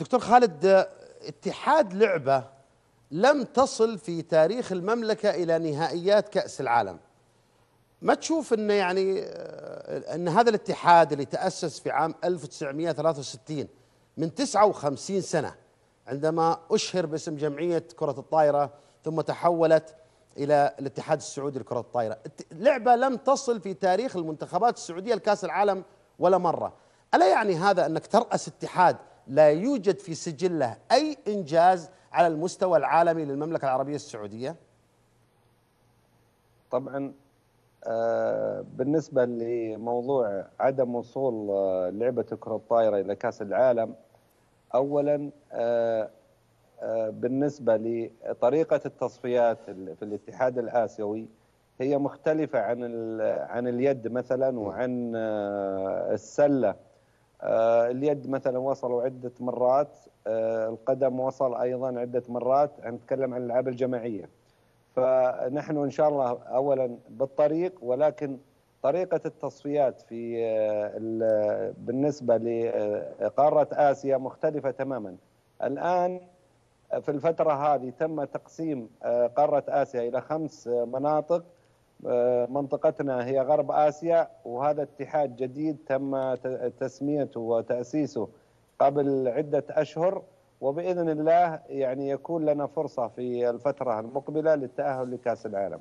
دكتور خالد آه، اتحاد لعبة لم تصل في تاريخ المملكة إلى نهائيات كأس العالم ما تشوف أن يعني آه، أن هذا الاتحاد اللي تأسس في عام 1963 من 59 سنة عندما أشهر باسم جمعية كرة الطائرة ثم تحولت إلى الاتحاد السعودي لكرة الطائرة لعبة لم تصل في تاريخ المنتخبات السعودية لكأس العالم ولا مرة ألا يعني هذا أنك ترأس اتحاد لا يوجد في سجله أي إنجاز على المستوى العالمي للمملكة العربية السعودية؟ طبعا آه، بالنسبة لموضوع عدم وصول آه، لعبة كرة الطائرة إلى كأس العالم أولا آه، بالنسبة لطريقة التصفيات في الاتحاد الآسيوي هي مختلفة عن عن اليد مثلا نعم. وعن السلة آه، اليد مثلا وصلوا عده مرات آه، القدم وصل ايضا عده مرات يعني نتكلم عن الالعاب الجماعيه فنحن ان شاء الله اولا بالطريق ولكن طريقه التصفيات في آه، بالنسبه لقاره اسيا مختلفه تماما الان في الفتره هذه تم تقسيم قاره اسيا الى خمس مناطق آه، منطقتنا هي غرب آسيا وهذا اتحاد جديد تم تسميته وتأسيسه قبل عدة أشهر وبإذن الله يعني يكون لنا فرصة في الفترة المقبلة للتأهل لكأس العالم